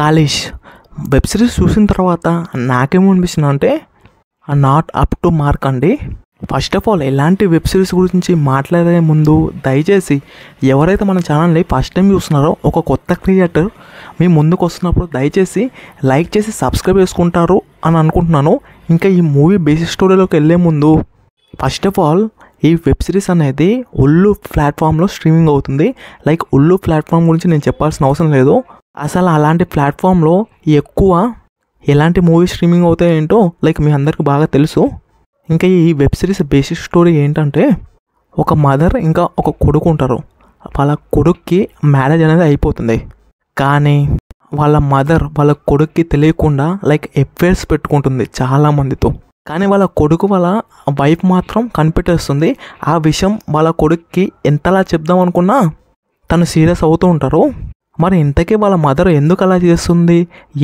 college web series చూసిన తర్వాత నాకేమనిపిస్తుంది అంటే నాట్ అప్ టు మార్క్ అండి ఫస్ట్ ఆఫ్ ఆల్ ఎలాంటి వెబ్ సిరీస్ గురించి మాట్లాడే ముందు దయచేసి ఎవరైతే మన ఛానల్ని ఫస్ట్ టైం చూస్తున్నారో ఒక కొత్త క్రియేటర్ మీ ముందుకు వస్తున్నప్పుడు దయచేసి లైక్ చేసి సబ్స్క్రైబ్ చేసుకుంటారు అని అనుకుంటున్నాను ఇంకా ఈ మూవీ బేసిక్ స్టోరీలోకి వెళ్ళే ముందు ఫస్ట్ ఆఫ్ ఆల్ ఈ వెబ్ సిరీస్ అనేది ఒళ్ళు ప్లాట్ఫామ్లో స్ట్రీమింగ్ అవుతుంది లైక్ ఒళ్ళు ప్లాట్ఫామ్ గురించి నేను చెప్పాల్సిన అవసరం లేదు అసలు అలాంటి ప్లాట్ఫామ్లో ఎక్కువ ఎలాంటి మూవీ స్ట్రీమింగ్ అవుతాయేంటో లైక్ మీ అందరికీ బాగా తెలుసు ఇంకా ఈ వెబ్ సిరీస్ బేసిక్ స్టోరీ ఏంటంటే ఒక మదర్ ఇంకా ఒక కొడుకు ఉంటారు వాళ్ళ కొడుక్కి మ్యారేజ్ అనేది అయిపోతుంది కానీ వాళ్ళ మదర్ వాళ్ళ కొడుక్కి తెలియకుండా లైక్ ఎఫైర్స్ పెట్టుకుంటుంది చాలామందితో కానీ వాళ్ళ కొడుకు వాళ్ళ వైఫ్ మాత్రం కనిపెట్టేస్తుంది ఆ విషయం వాళ్ళ కొడుక్కి ఎంతలా చెప్దాం అనుకున్నా తను సీరియస్ అవుతూ ఉంటారు మరి ఇంతకీ వాళ్ళ మదర్ ఎందుకు అలా చేస్తుంది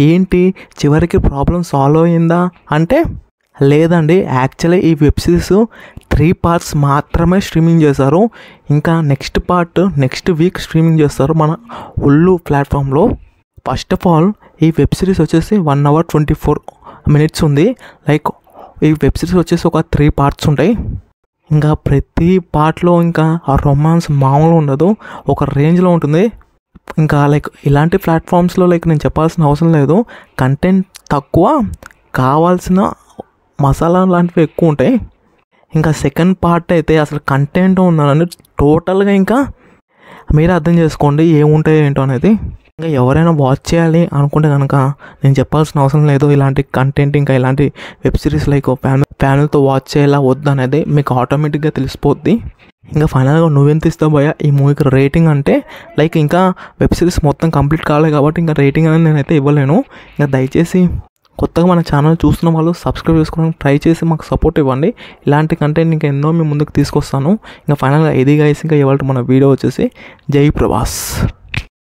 ఏంటి చివరికి ప్రాబ్లం సాల్వ్ అయిందా అంటే లేదండి యాక్చువల్లీ ఈ వెబ్ సిరీస్ త్రీ పార్ట్స్ మాత్రమే స్ట్రీమింగ్ చేశారు ఇంకా next part next week streaming చేస్తారు మన ఒళ్ళు ప్లాట్ఫామ్లో ఫస్ట్ ఆఫ్ ఆల్ ఈ వెబ్ సిరీస్ వచ్చేసి one hour twenty four minutes ఉంది లైక్ ఈ వెబ్ సిరీస్ వచ్చేసి ఒక త్రీ పార్ట్స్ ఉంటాయి ఇంకా ప్రతి పార్ట్లో ఇంకా ఆ రొమాన్స్ మామూలు ఉండదు ఒక రేంజ్లో ఉంటుంది ఇంకా లైక్ ఇలాంటి ప్లాట్ఫామ్స్లో లైక్ నేను చెప్పాల్సిన అవసరం లేదు కంటెంట్ తక్కువ కావాల్సిన మసాలా లాంటివి ఎక్కువ ఉంటాయి ఇంకా సెకండ్ పార్ట్ అయితే అసలు కంటెంట్ ఉన్నానని టోటల్గా ఇంకా మీరే అర్థం చేసుకోండి ఏముంటాయి ఏంటో అనేది ఇంకా ఎవరైనా వాచ్ చేయాలి అనుకుంటే కనుక నేను చెప్పాల్సిన అవసరం లేదు ఇలాంటి కంటెంట్ ఇంకా ఇలాంటి వెబ్ సిరీస్ లైక్ ఫ్యామిలీ ఫ్యామిలీతో వాచ్ చేయాలా వద్దనేది మీకు ఆటోమేటిక్గా తెలిసిపోద్ది ఇంకా ఫైనల్గా నువ్వెంత ఇస్తావు భయ ఈ మూవీకి రేటింగ్ అంటే లైక్ ఇంకా వెబ్ సిరీస్ మొత్తం కంప్లీట్ కాలేదు కాబట్టి ఇంకా రేటింగ్ అనేది నేనైతే ఇవ్వలేను ఇంకా దయచేసి కొత్తగా మన ఛానల్ చూస్తున్న వాళ్ళు సబ్స్క్రైబ్ చేసుకోవడానికి ట్రై చేసి మాకు సపోర్ట్ ఇవ్వండి ఇలాంటి కంటెంట్ ఇంకా ఎన్నో మీ ముందుకు తీసుకొస్తాను ఇంకా ఫైనల్గా ఇది గైస్ ఇంకా ఇవాళ మన వీడియో వచ్చేసి జై ప్రభాస్